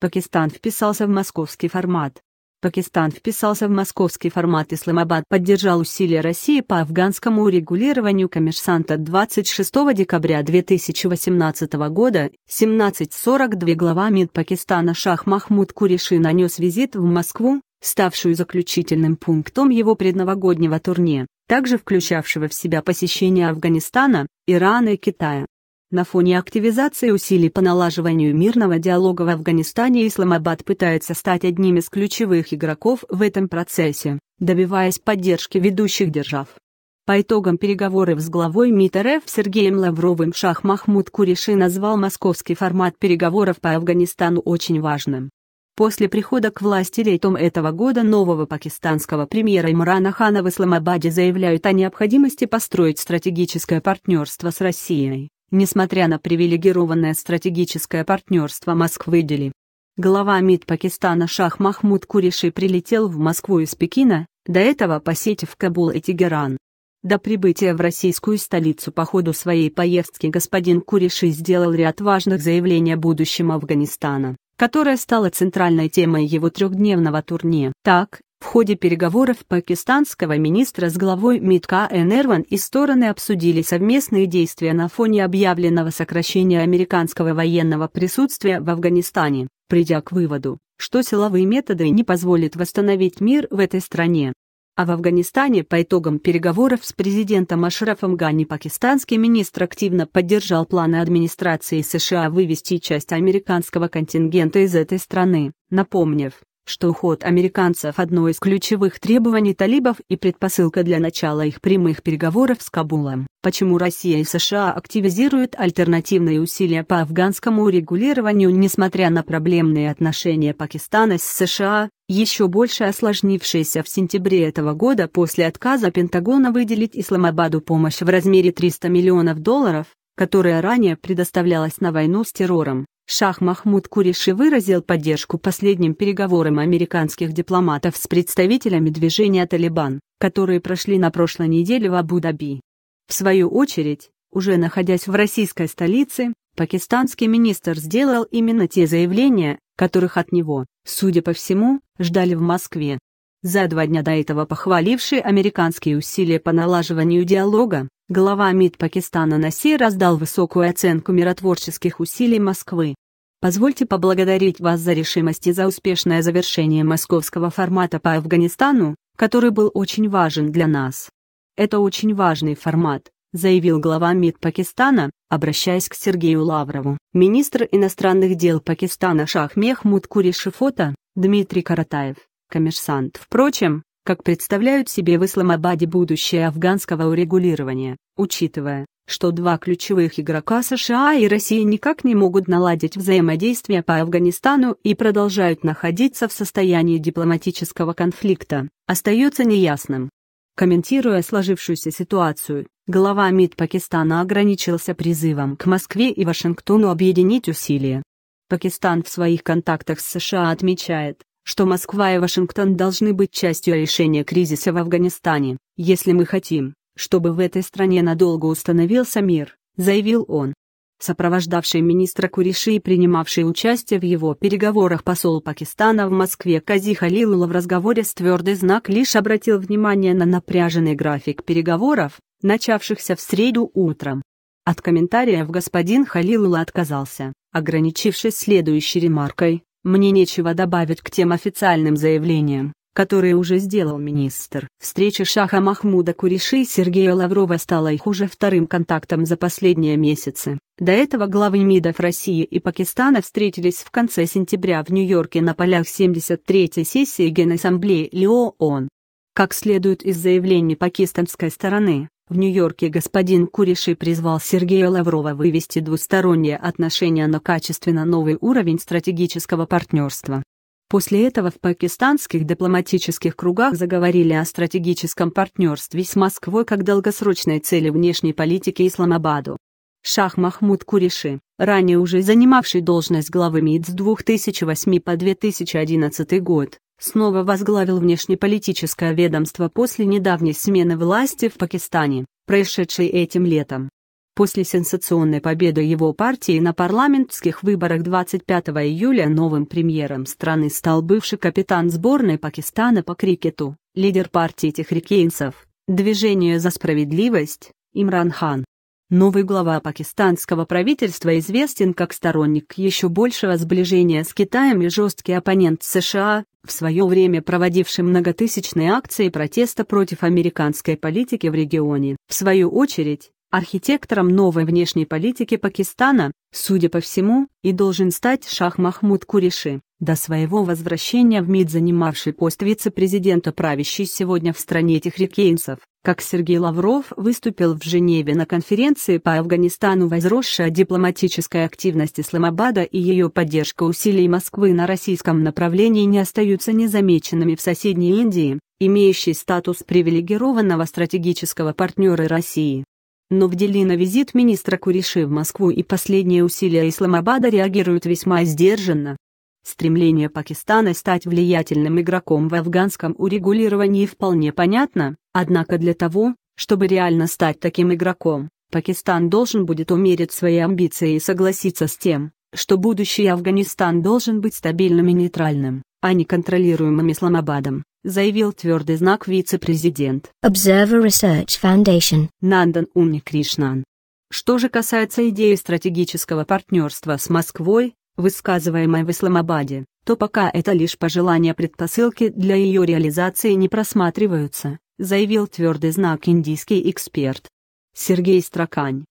Пакистан вписался в московский формат. Пакистан вписался в московский формат Исламабад поддержал усилия России по афганскому урегулированию коммерсанта 26 декабря 2018 года 17.42 глава МИД Пакистана Шах Махмуд Куриши нанес визит в Москву, ставшую заключительным пунктом его предновогоднего турне, также включавшего в себя посещение Афганистана, Ирана и Китая. На фоне активизации усилий по налаживанию мирного диалога в Афганистане Исламабад пытается стать одним из ключевых игроков в этом процессе, добиваясь поддержки ведущих держав. По итогам переговоров с главой МИД РФ Сергеем Лавровым Шах Махмуд Куриши назвал московский формат переговоров по Афганистану очень важным. После прихода к власти летом этого года нового пакистанского премьера Имрана Хана в Исламабаде заявляют о необходимости построить стратегическое партнерство с Россией несмотря на привилегированное стратегическое партнерство Москвы Дели. Глава МИД Пакистана Шах Махмуд Куриши прилетел в Москву из Пекина, до этого посетив Кабул и Тегеран. До прибытия в российскую столицу по ходу своей поездки господин Куриши сделал ряд важных заявлений о будущем Афганистана, которое стало центральной темой его трехдневного турне. Так, в ходе переговоров пакистанского министра с главой МИДК Энерван и стороны обсудили совместные действия на фоне объявленного сокращения американского военного присутствия в Афганистане, придя к выводу, что силовые методы не позволят восстановить мир в этой стране. А в Афганистане по итогам переговоров с президентом Ашрафом Гани пакистанский министр активно поддержал планы администрации США вывести часть американского контингента из этой страны, напомнив, что уход американцев – одно из ключевых требований талибов и предпосылка для начала их прямых переговоров с Кабулом. Почему Россия и США активизируют альтернативные усилия по афганскому регулированию, несмотря на проблемные отношения Пакистана с США, еще больше осложнившиеся в сентябре этого года после отказа Пентагона выделить Исламабаду помощь в размере 300 миллионов долларов, которая ранее предоставлялась на войну с террором. Шах Махмуд Куриши выразил поддержку последним переговорам американских дипломатов с представителями движения «Талибан», которые прошли на прошлой неделе в Абу-Даби. В свою очередь, уже находясь в российской столице, пакистанский министр сделал именно те заявления, которых от него, судя по всему, ждали в Москве. За два дня до этого похваливший американские усилия по налаживанию диалога, глава МИД Пакистана на раздал высокую оценку миротворческих усилий Москвы. Позвольте поблагодарить вас за решимость и за успешное завершение московского формата по Афганистану, который был очень важен для нас. Это очень важный формат, заявил глава МИД Пакистана, обращаясь к Сергею Лаврову. Министр иностранных дел Пакистана Шах Мехмуд Куришифота, Дмитрий Каратаев коммерсант. Впрочем, как представляют себе в Исламабаде будущее афганского урегулирования, учитывая, что два ключевых игрока США и Россия никак не могут наладить взаимодействие по Афганистану и продолжают находиться в состоянии дипломатического конфликта, остается неясным. Комментируя сложившуюся ситуацию, глава МИД Пакистана ограничился призывом к Москве и Вашингтону объединить усилия. Пакистан в своих контактах с США отмечает, что Москва и Вашингтон должны быть частью решения кризиса в Афганистане, если мы хотим, чтобы в этой стране надолго установился мир, заявил он. Сопровождавший министра Куриши и принимавший участие в его переговорах посол Пакистана в Москве Кази Халилула в разговоре с твердый знак лишь обратил внимание на напряженный график переговоров, начавшихся в среду утром. От комментариев господин Халилула отказался, ограничившись следующей ремаркой мне нечего добавить к тем официальным заявлениям, которые уже сделал министр. Встреча Шаха Махмуда Куриши и Сергея Лаврова стала их уже вторым контактом за последние месяцы. До этого главы МИДов России и Пакистана встретились в конце сентября в Нью-Йорке на полях 73-й сессии Генассамблеи ЛИООН. Как следует из заявлений пакистанской стороны, в Нью-Йорке господин Куриши призвал Сергея Лаврова вывести двусторонние отношения на качественно новый уровень стратегического партнерства. После этого в пакистанских дипломатических кругах заговорили о стратегическом партнерстве с Москвой как долгосрочной цели внешней политики Исламабаду. Шах Махмуд Куриши, ранее уже занимавший должность главы МИД с 2008 по 2011 год, снова возглавил внешнеполитическое ведомство после недавней смены власти в Пакистане, происшедшей этим летом. После сенсационной победы его партии на парламентских выборах 25 июля новым премьером страны стал бывший капитан сборной Пакистана по крикету, лидер партии техрикейнцев, Движение за справедливость, Имран Хан. Новый глава пакистанского правительства известен как сторонник еще большего сближения с Китаем и жесткий оппонент США, в свое время проводивший многотысячные акции протеста против американской политики в регионе. В свою очередь, архитектором новой внешней политики Пакистана, судя по всему, и должен стать Шах Махмуд Куриши. До своего возвращения в МИД занимавший пост вице-президента правящий сегодня в стране техрикейнцев, как Сергей Лавров выступил в Женеве на конференции по Афганистану возросшая дипломатическая активность Исламабада и ее поддержка усилий Москвы на российском направлении не остаются незамеченными в соседней Индии, имеющей статус привилегированного стратегического партнера России. Но в Дели на визит министра Куриши в Москву и последние усилия Исламабада реагируют весьма сдержанно. Стремление Пакистана стать влиятельным игроком в афганском урегулировании вполне понятно, однако для того, чтобы реально стать таким игроком, Пакистан должен будет умерить свои амбиции и согласиться с тем, что будущий Афганистан должен быть стабильным и нейтральным, а не контролируемым Исламабадом, заявил твердый знак вице-президент Observer Research Foundation Нандан Уни Кришнан. Что же касается идеи стратегического партнерства с Москвой, высказываемой в Исламабаде, то пока это лишь пожелания предпосылки для ее реализации не просматриваются, заявил твердый знак индийский эксперт. Сергей Строкань,